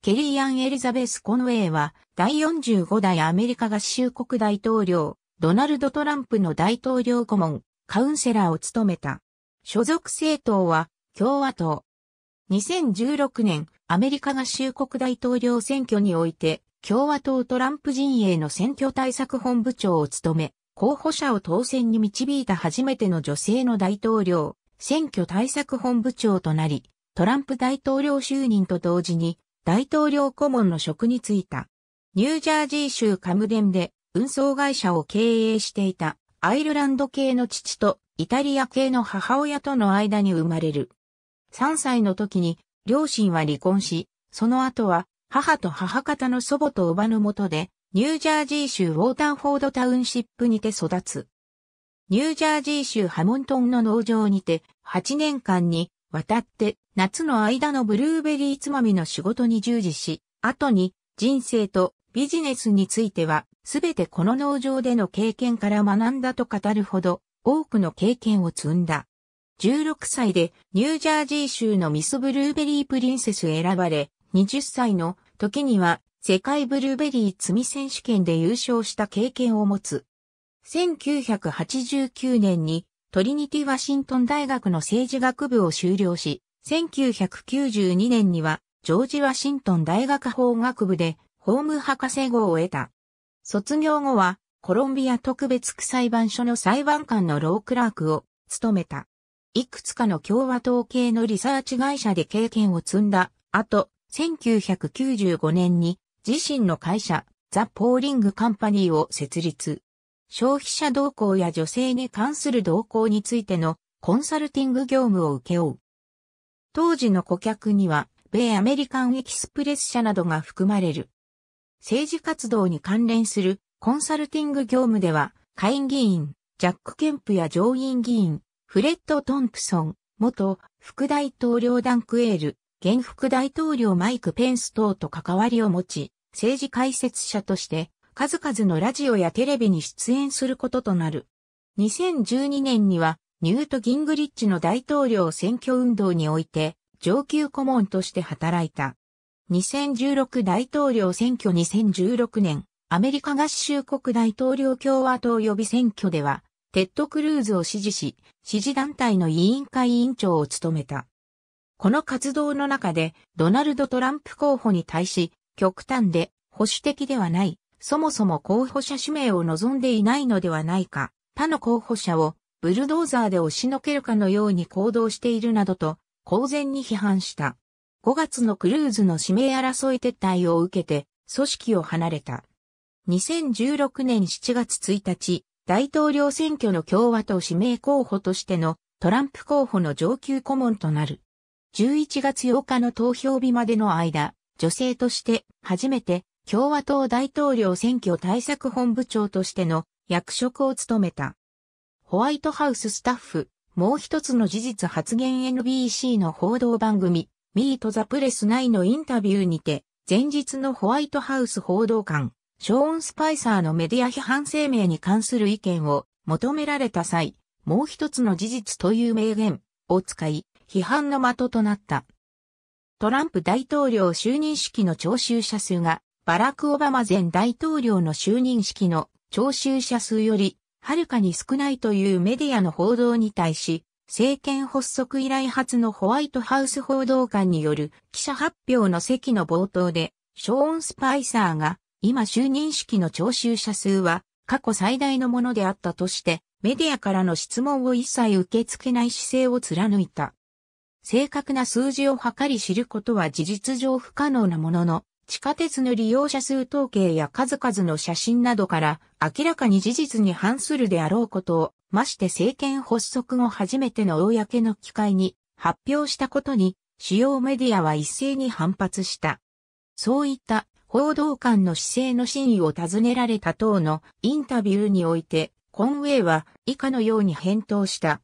ケリーアン・エリザベス・コノウェイは、第45代アメリカ合衆国大統領、ドナルド・トランプの大統領顧問、カウンセラーを務めた。所属政党は、共和党。2016年、アメリカ合衆国大統領選挙において、共和党トランプ陣営の選挙対策本部長を務め、候補者を当選に導いた初めての女性の大統領、選挙対策本部長となり、トランプ大統領就任と同時に大統領顧問の職に就いた。ニュージャージー州カムデンで運送会社を経営していたアイルランド系の父とイタリア系の母親との間に生まれる。3歳の時に両親は離婚し、その後は母と母方の祖母と叔母のとでニュージャージー州ウォーターフォードタウンシップにて育つ。ニュージャージー州ハモントンの農場にて8年間に渡って、夏の間のブルーベリーつまみの仕事に従事し、後に人生とビジネスについては、すべてこの農場での経験から学んだと語るほど、多くの経験を積んだ。16歳でニュージャージー州のミスブルーベリープリンセス選ばれ、20歳の時には世界ブルーベリー積み選手権で優勝した経験を持つ。1989年にトリニティ・ワシントン大学の政治学部を修了し、1992年にはジョージ・ワシントン大学法学部で法務博士号を得た。卒業後はコロンビア特別区裁判所の裁判官のロークラークを務めた。いくつかの共和党系のリサーチ会社で経験を積んだ後、1995年に自身の会社、ザ・ポーリング・カンパニーを設立。消費者動向や女性に関する動向についてのコンサルティング業務を請け負う。当時の顧客には、米アメリカンエキスプレス社などが含まれる。政治活動に関連するコンサルティング業務では、下院議員、ジャック・ケンプや上院議員、フレッド・トンプソン、元副大統領ダンクエール、現副大統領マイク・ペンス等と関わりを持ち、政治解説者として数々のラジオやテレビに出演することとなる。2012年には、ニュート・ギングリッチの大統領選挙運動において、上級顧問として働いた。2016大統領選挙2016年、アメリカ合衆国大統領共和党予備選挙では、テッド・クルーズを支持し、支持団体の委員会委員長を務めた。この活動の中で、ドナルド・トランプ候補に対し、極端で保守的ではないそもそも候補者指名を望んでいないのではないか、他の候補者をブルドーザーで押しのけるかのように行動しているなどと、公然に批判した。5月のクルーズの指名争い撤退を受けて、組織を離れた。2016年7月1日、大統領選挙の共和党指名候補としてのトランプ候補の上級顧問となる。11月8日の投票日までの間、女性として初めて共和党大統領選挙対策本部長としての役職を務めた。ホワイトハウススタッフ、もう一つの事実発言 NBC の報道番組、ミートザプレス内のインタビューにて、前日のホワイトハウス報道官、ショーン・スパイサーのメディア批判声明に関する意見を求められた際、もう一つの事実という名言を使い、批判の的となった。トランプ大統領就任式の聴衆者数がバラク・オバマ前大統領の就任式の聴衆者数より、はるかに少ないというメディアの報道に対し、政権発足以来初のホワイトハウス報道官による記者発表の席の冒頭で、ショーン・スパイサーが、今就任式の聴衆者数は過去最大のものであったとして、メディアからの質問を一切受け付けない姿勢を貫いた。正確な数字を測り知ることは事実上不可能なものの、地下鉄の利用者数統計や数々の写真などから明らかに事実に反するであろうことを、まして政権発足後初めての公の機会に発表したことに、主要メディアは一斉に反発した。そういった報道官の姿勢の真意を尋ねられた等のインタビューにおいて、コンウェイは以下のように返答した。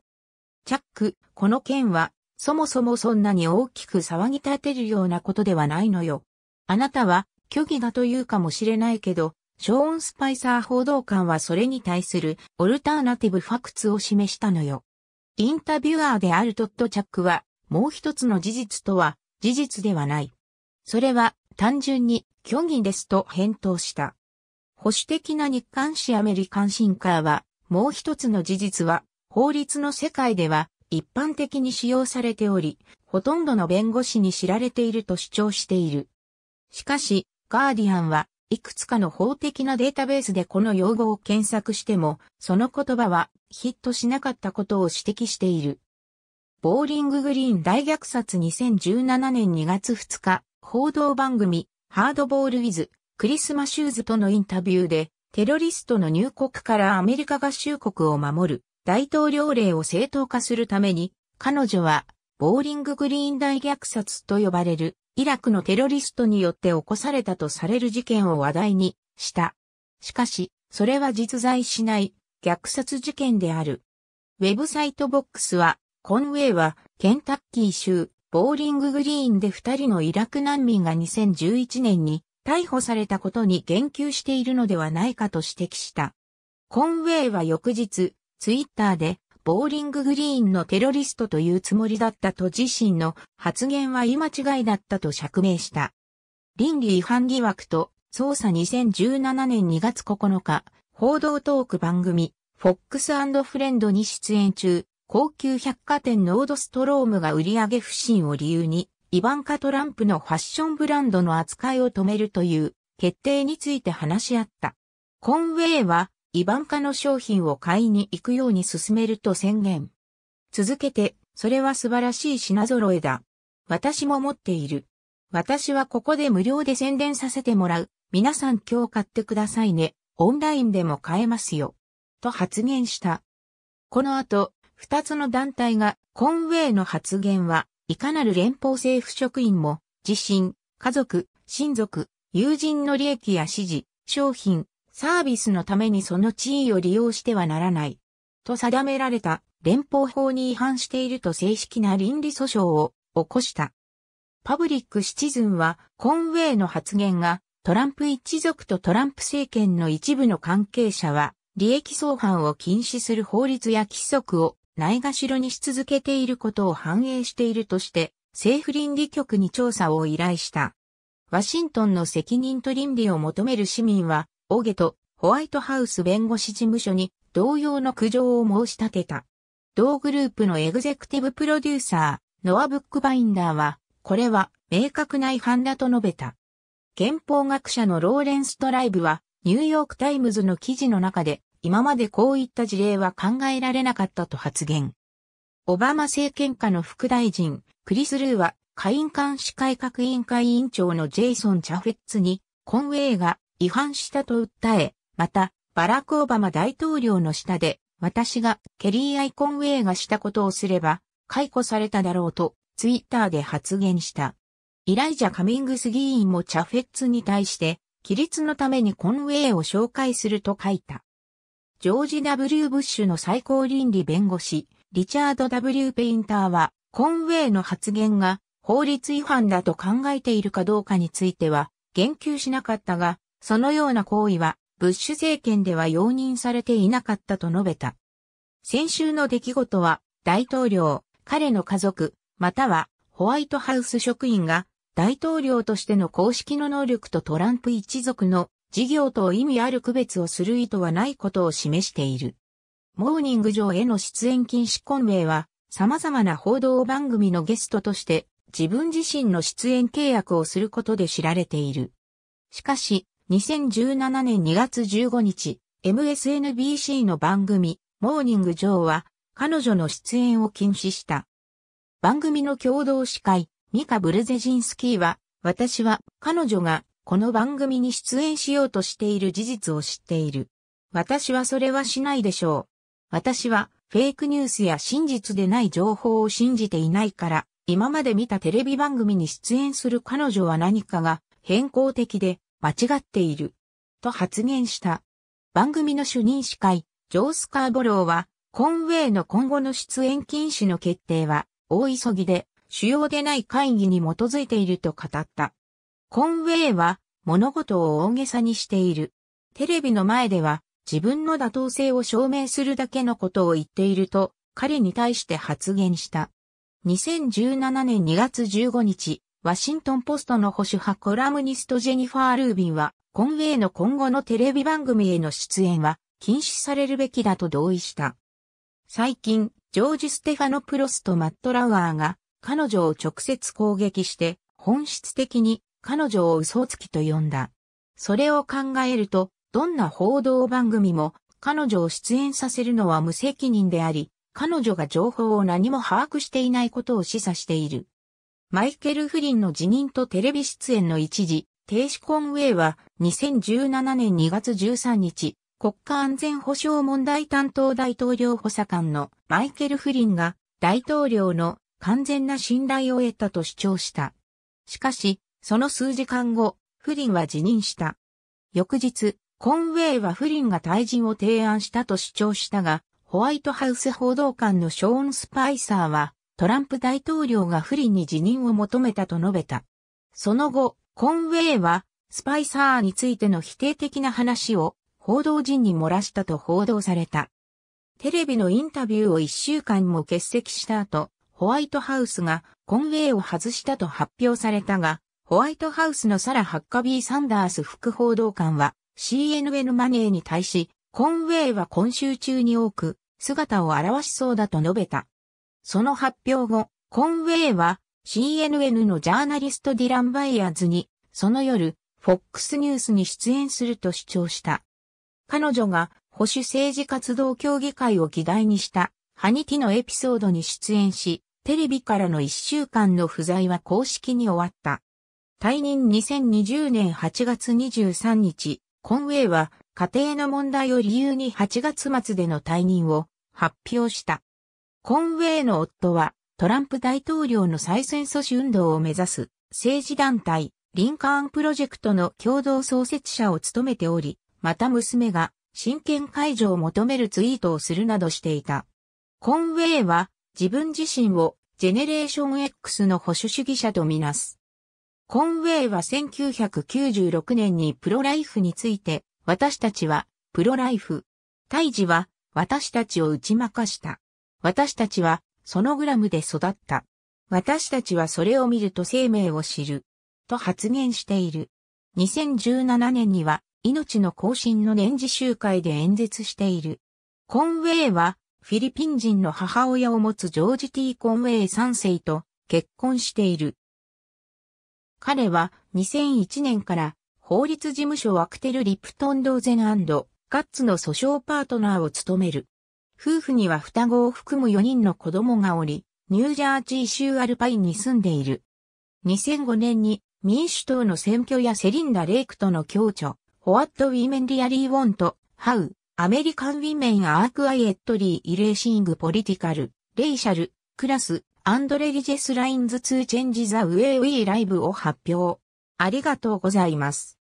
チャック、この件は、そもそもそんなに大きく騒ぎ立てるようなことではないのよ。あなたは虚偽だと言うかもしれないけど、ショーン・スパイサー報道官はそれに対するオルターナティブファクツを示したのよ。インタビュアーであるトット・チャックは、もう一つの事実とは事実ではない。それは単純に虚偽ですと返答した。保守的な日刊紙アメリカンシンカーは、もう一つの事実は、法律の世界では一般的に使用されており、ほとんどの弁護士に知られていると主張している。しかし、ガーディアンは、いくつかの法的なデータベースでこの用語を検索しても、その言葉はヒットしなかったことを指摘している。ボーリンググリーン大虐殺2017年2月2日、報道番組、ハードボールウィズ、クリスマシューズとのインタビューで、テロリストの入国からアメリカ合衆国を守る大統領令を正当化するために、彼女は、ボーリンググリーン大虐殺と呼ばれるイラクのテロリストによって起こされたとされる事件を話題にした。しかし、それは実在しない虐殺事件である。ウェブサイトボックスは、コンウェイはケンタッキー州ボーリンググリーンで二人のイラク難民が2011年に逮捕されたことに言及しているのではないかと指摘した。コンウェイは翌日、ツイッターでボーリンググリーンのテロリストというつもりだったと自身の発言は言い間違いだったと釈明した。倫理違反疑惑と捜査2017年2月9日、報道トーク番組、フォックスフレンドに出演中、高級百貨店ノードストロームが売上不振を理由に、イバンカ・トランプのファッションブランドの扱いを止めるという決定について話し合った。コンウェイはイバンカの商品を買いに行くように進めると宣言。続けて、それは素晴らしい品揃えだ。私も持っている。私はここで無料で宣伝させてもらう。皆さん今日買ってくださいね。オンラインでも買えますよ。と発言した。この後、二つの団体がコンウェイの発言は、いかなる連邦政府職員も、自身、家族、親族、友人の利益や支持、商品、サービスのためにその地位を利用してはならない。と定められた連邦法に違反していると正式な倫理訴訟を起こした。パブリックシチズンはコンウェイの発言がトランプ一族とトランプ政権の一部の関係者は利益相反を禁止する法律や規則をないがしろにし続けていることを反映しているとして政府倫理局に調査を依頼した。ワシントンの責任と倫理を求める市民はオゲとホワイトハウス弁護士事務所に同様の苦情を申し立てた。同グループのエグゼクティブプロデューサー、ノア・ブックバインダーは、これは明確な違反だと述べた。憲法学者のローレンス・トライブは、ニューヨーク・タイムズの記事の中で、今までこういった事例は考えられなかったと発言。オバマ政権下の副大臣、クリス・ルーは、下院監視改革委員会委員長のジェイソン・チャフェッツに、コンウェイが違反したと訴え、また、バラク・オバマ大統領の下で、私がケリー・アイコンウェイがしたことをすれば、解雇されただろうと、ツイッターで発言した。イライジャ・カミングス議員もチャフェッツに対して、規律のためにコンウェイを紹介すると書いた。ジョージ・ W・ ブッシュの最高倫理弁護士、リチャード・ W・ ペインターは、コンウェイの発言が法律違反だと考えているかどうかについては、言及しなかったが、そのような行為は、ブッシュ政権では容認されていなかったと述べた。先週の出来事は、大統領、彼の家族、またはホワイトハウス職員が大統領としての公式の能力とトランプ一族の事業と意味ある区別をする意図はないことを示している。モーニング上への出演禁止婚名は様々な報道番組のゲストとして自分自身の出演契約をすることで知られている。しかし、2017年2月15日、MSNBC の番組、モーニング・ジョーは、彼女の出演を禁止した。番組の共同司会、ミカ・ブルゼジンスキーは、私は彼女がこの番組に出演しようとしている事実を知っている。私はそれはしないでしょう。私はフェイクニュースや真実でない情報を信じていないから、今まで見たテレビ番組に出演する彼女は何かが変更的で間違っている。と発言した。番組の主任司会、ジョー・スカーボローは、コンウェイの今後の出演禁止の決定は、大急ぎで、主要でない会議に基づいていると語った。コンウェイは、物事を大げさにしている。テレビの前では、自分の妥当性を証明するだけのことを言っていると、彼に対して発言した。2017年2月15日、ワシントンポストの保守派コラムニストジェニファー・ルービンは、コンウェイの今後のテレビ番組への出演は禁止されるべきだと同意した。最近、ジョージ・ステファノプロスとマット・ラウアーが彼女を直接攻撃して本質的に彼女を嘘つきと呼んだ。それを考えると、どんな報道番組も彼女を出演させるのは無責任であり、彼女が情報を何も把握していないことを示唆している。マイケル・フリンの辞任とテレビ出演の一時、停止コンウェイは2017年2月13日、国家安全保障問題担当大統領補佐官のマイケル・フリンが大統領の完全な信頼を得たと主張した。しかし、その数時間後、フリンは辞任した。翌日、コンウェイはフリンが退陣を提案したと主張したが、ホワイトハウス報道官のショーン・スパイサーは、トランプ大統領が不利に辞任を求めたと述べた。その後、コンウェイは、スパイサーについての否定的な話を報道陣に漏らしたと報道された。テレビのインタビューを一週間も欠席した後、ホワイトハウスがコンウェイを外したと発表されたが、ホワイトハウスのサラ・ハッカビー・サンダース副報道官は CNN マネーに対し、コンウェイは今週中に多く姿を現しそうだと述べた。その発表後、コンウェイは CNN のジャーナリストディラン・バイアーズに、その夜、FOX ニュースに出演すると主張した。彼女が保守政治活動協議会を議題にしたハニティのエピソードに出演し、テレビからの一週間の不在は公式に終わった。退任2020年8月23日、コンウェイは家庭の問題を理由に8月末での退任を発表した。コンウェイの夫は、トランプ大統領の再選阻止運動を目指す政治団体、リンカーンプロジェクトの共同創設者を務めており、また娘が親権解除を求めるツイートをするなどしていた。コンウェイは自分自身をジェネレーション X の保守主義者とみなす。コンウェイは1996年にプロライフについて、私たちはプロライフ。胎児は私たちを打ち負かした。私たちは、そのグラムで育った。私たちはそれを見ると生命を知る。と発言している。2017年には、命の更新の年次集会で演説している。コンウェイは、フィリピン人の母親を持つジョージ・ティコンウェイ3世と結婚している。彼は2001年から法律事務所ワクテル・リプトン・ドーゼンガッツの訴訟パートナーを務める。夫婦には双子を含む4人の子供がおり、ニュージャージー州アルパインに住んでいる。2005年に民主党の選挙やセリンダ・レイクとの共著、ホワット・ウィメン・リアリー・ウォント、ハウ、アメリカン・ウィメン・アーク・アイ・エットリー・イレーシング・ポリティカル、レイシャル、クラス、アンドレ・リジェス・ラインズ・ツー・チェンジ・ザ・ウェイ・ウェイライブを発表。ありがとうございます。